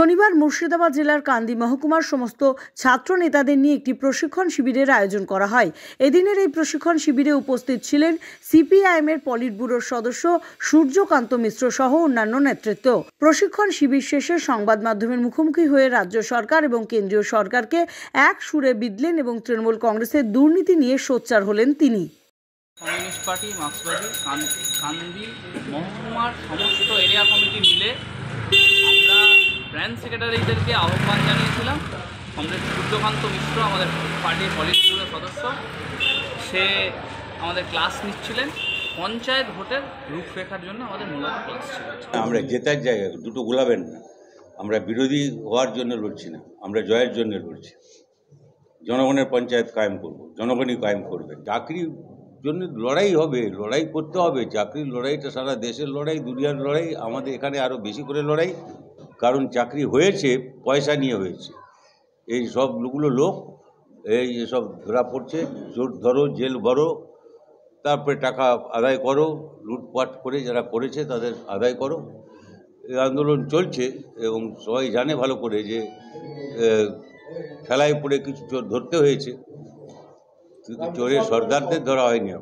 শনিবার মুর্শিদাবাদ জেলার কান্দি মহকুমার সমস্ত ছাত্র নেতাদের নিয়ে একটি প্রশিক্ষণ শিবিরের আয়োজন করা হয় এদিনের এই প্রশিক্ষণ শিবিরে উপস্থিত ছিলেন সিপিআইএমের পলিট ব্যুরোর সদস্য সূর্যকান্ত মিশ্র সহ অন্যান্য নেতৃত্ব প্রশিক্ষণ শিবির শেষে সংবাদ মাধ্যমের মুখোমুখি হয়ে রাজ্য সরকার এবং কেন্দ্রীয় সরকারকে এক সুরে বিদলেন এবং তৃণমূল কংগ্রেসের দুর্নীতি নিয়ে সোচ্চার হলেন তিনি কমিউনিস্ট পার্টি মার্ক্সবাদী কান্দি মহকুমার সমস্ত এরিয়া কমিটি মিলে র্যান সেক্রেটারিদেরকে আহ্বান জানিয়েছিলাম কমরেড সূর্যকান্ত মিশ্র আমাদের পার্টির পলিটিক্যাল সদস্য সে আমাদের ক্লাস নিচ্ছিলেন পঞ্চায়েত ভোটের রূপরেখার জন্য আমাদের মূলত ক্লাস ছিল আমরা জেতার জায়গায় দুটো গোলাবেন না আমরা বিরোধী হওয়ার জন্য লড়ছি না আমরা জয়ের জন্য লড়ছি জনগণের পঞ্চায়েত কায়েম করব জনগণই কায়েম করবে চাকরির জন্য লড়াই হবে লড়াই করতে হবে চাকরির লড়াইটা সারা দেশের লড়াই দুনিয়ার লড়াই আমাদের এখানে আরও বেশি করে লড়াই কারণ চাকরি হয়েছে পয়সা নিয়ে হয়েছে এই সব লোকগুলো লোক এই সব ধরা পড়ছে জোর ধরো জেল ভরো তারপরে টাকা আদায় করো লুটপাট করে যারা করেছে তাদের আদায় করো এই আন্দোলন চলছে এবং সবাই জানে ভালো করে যে খেলায় পড়ে কিছু চোর ধরতে হয়েছে কিন্তু চোরের সর্দারদের ধরা হয়নি